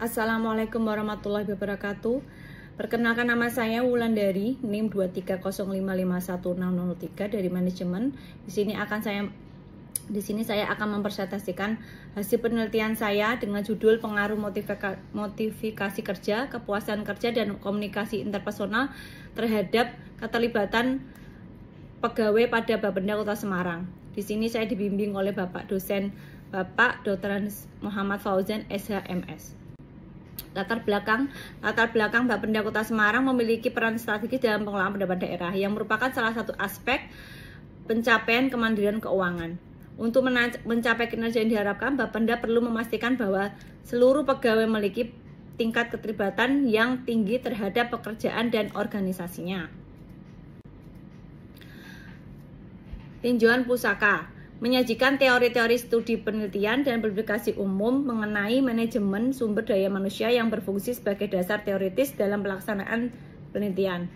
Assalamualaikum warahmatullahi wabarakatuh. Perkenalkan nama saya Wulan Dari, NIM 23055103 dari manajemen. Di sini akan saya di sini saya akan mempresentasikan hasil penelitian saya dengan judul pengaruh motivasi kerja, kepuasan kerja dan komunikasi interpersonal terhadap keterlibatan pegawai pada Bapenda Kota Semarang. Di sini saya dibimbing oleh Bapak dosen Bapak Dr. Muhammad Fauzan SHMS latar belakang latar belakang Bapenda Kota Semarang memiliki peran strategis dalam pengelolaan pendapatan daerah yang merupakan salah satu aspek pencapaian kemandirian keuangan. Untuk mencapai kinerja yang diharapkan, Bapenda perlu memastikan bahwa seluruh pegawai memiliki tingkat keterlibatan yang tinggi terhadap pekerjaan dan organisasinya. Tinjauan pusaka menyajikan teori-teori studi penelitian dan publikasi umum mengenai manajemen sumber daya manusia yang berfungsi sebagai dasar teoritis dalam pelaksanaan penelitian.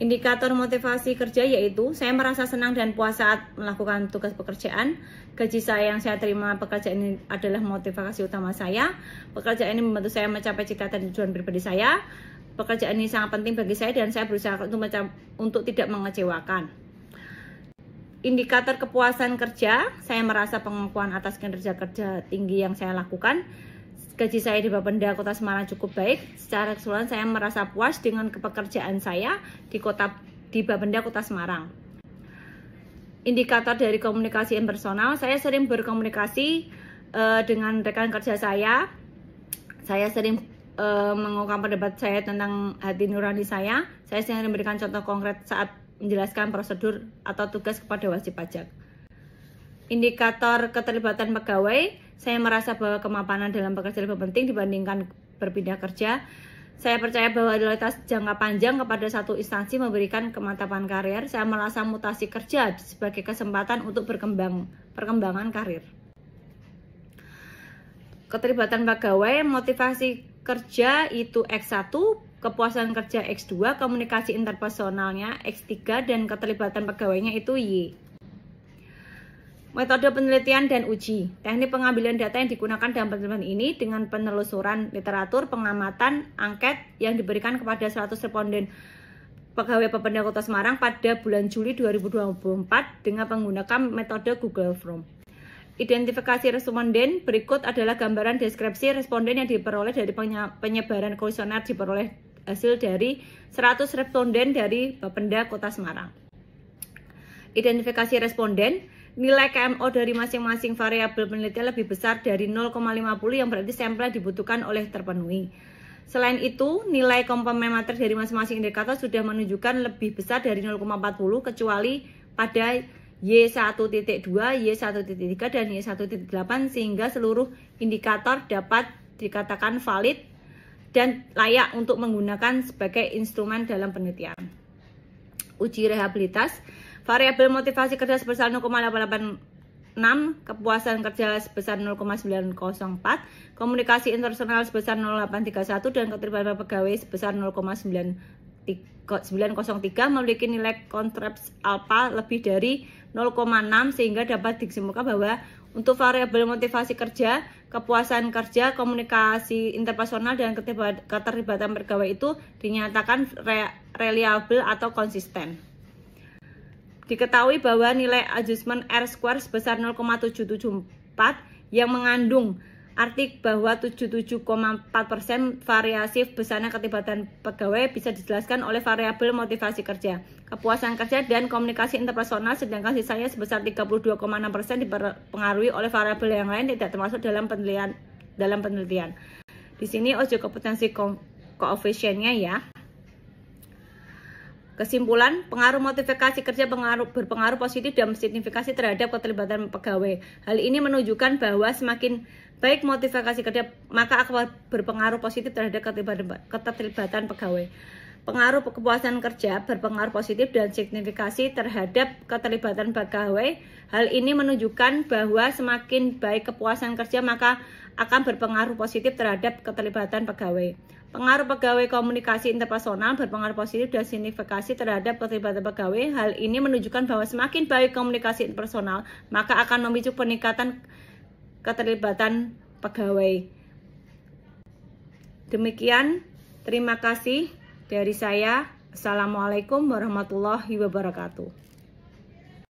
Indikator motivasi kerja yaitu saya merasa senang dan puas saat melakukan tugas pekerjaan. Gaji saya yang saya terima pekerjaan ini adalah motivasi utama saya. Pekerjaan ini membantu saya mencapai cita dan tujuan pribadi saya. Pekerjaan ini sangat penting bagi saya dan saya berusaha untuk untuk tidak mengecewakan indikator kepuasan kerja, saya merasa pengakuan atas kinerja kerja tinggi yang saya lakukan. Gaji saya di Bapenda Kota Semarang cukup baik. Secara keseluruhan saya merasa puas dengan kepekerjaan saya di kota di Bapenda Kota Semarang. Indikator dari komunikasi impersonal, saya sering berkomunikasi uh, dengan rekan kerja saya. Saya sering uh, eh, mengungkapkan pendapat saya tentang hati nurani saya. Saya sering memberikan contoh konkret saat menjelaskan prosedur atau tugas kepada wajib pajak. Indikator keterlibatan pegawai, saya merasa bahwa kemapanan dalam pekerjaan lebih penting dibandingkan berpindah kerja. Saya percaya bahwa loyalitas jangka panjang kepada satu instansi memberikan kemantapan karir. Saya merasa mutasi kerja sebagai kesempatan untuk berkembang perkembangan karir. Keterlibatan pegawai, motivasi kerja itu X1, kepuasan kerja X2, komunikasi interpersonalnya X3, dan keterlibatan pegawainya itu Y. Metode penelitian dan uji. Teknik pengambilan data yang digunakan dalam penelitian ini dengan penelusuran literatur, pengamatan, angket yang diberikan kepada 100 responden pegawai pemerintah Kota Semarang pada bulan Juli 2024 dengan menggunakan metode Google Form. Identifikasi responden berikut adalah gambaran deskripsi responden yang diperoleh dari penyebaran kuesioner diperoleh hasil dari 100 responden dari Bapenda Kota Semarang. Identifikasi responden, nilai KMO dari masing-masing variabel penelitian lebih besar dari 0,50 yang berarti sampel dibutuhkan oleh terpenuhi. Selain itu, nilai komponen materi dari masing-masing indikator sudah menunjukkan lebih besar dari 0,40 kecuali pada Y1.2, Y1.3, dan Y1.8 sehingga seluruh indikator dapat dikatakan valid dan layak untuk menggunakan sebagai instrumen dalam penelitian. Uji rehabilitas, variabel motivasi kerja sebesar 0,886, kepuasan kerja sebesar 0,904, komunikasi internasional sebesar 0,831 dan keterlibatan pegawai sebesar 0,903 memiliki nilai kontraps alfa lebih dari 0,6 sehingga dapat disimpulkan bahwa untuk variabel motivasi kerja kepuasan kerja, komunikasi interpersonal dan keterlibatan pegawai itu dinyatakan re reliable atau konsisten. Diketahui bahwa nilai adjustment R square sebesar 0,774 yang mengandung Arti bahwa 77,4% variasi besarnya ketibatan pegawai bisa dijelaskan oleh variabel motivasi kerja, kepuasan kerja, dan komunikasi interpersonal, sedangkan sisanya sebesar 32,6% dipengaruhi oleh variabel yang lain tidak termasuk dalam penelitian. Dalam penelitian. Di sini ojo kompetensi koefisiennya ya. Kesimpulan, pengaruh motivasi kerja pengaruh, berpengaruh positif dan signifikasi terhadap keterlibatan pegawai. Hal ini menunjukkan bahwa semakin baik motivasi kerja, maka akan berpengaruh positif terhadap keterlibatan, keterlibatan pegawai pengaruh kepuasan kerja berpengaruh positif dan signifikasi terhadap keterlibatan pegawai. Hal ini menunjukkan bahwa semakin baik kepuasan kerja maka akan berpengaruh positif terhadap keterlibatan pegawai. Pengaruh pegawai komunikasi interpersonal berpengaruh positif dan signifikasi terhadap keterlibatan pegawai. Hal ini menunjukkan bahwa semakin baik komunikasi interpersonal maka akan memicu peningkatan keterlibatan pegawai. Demikian, terima kasih. Dari saya, Assalamualaikum warahmatullahi wabarakatuh.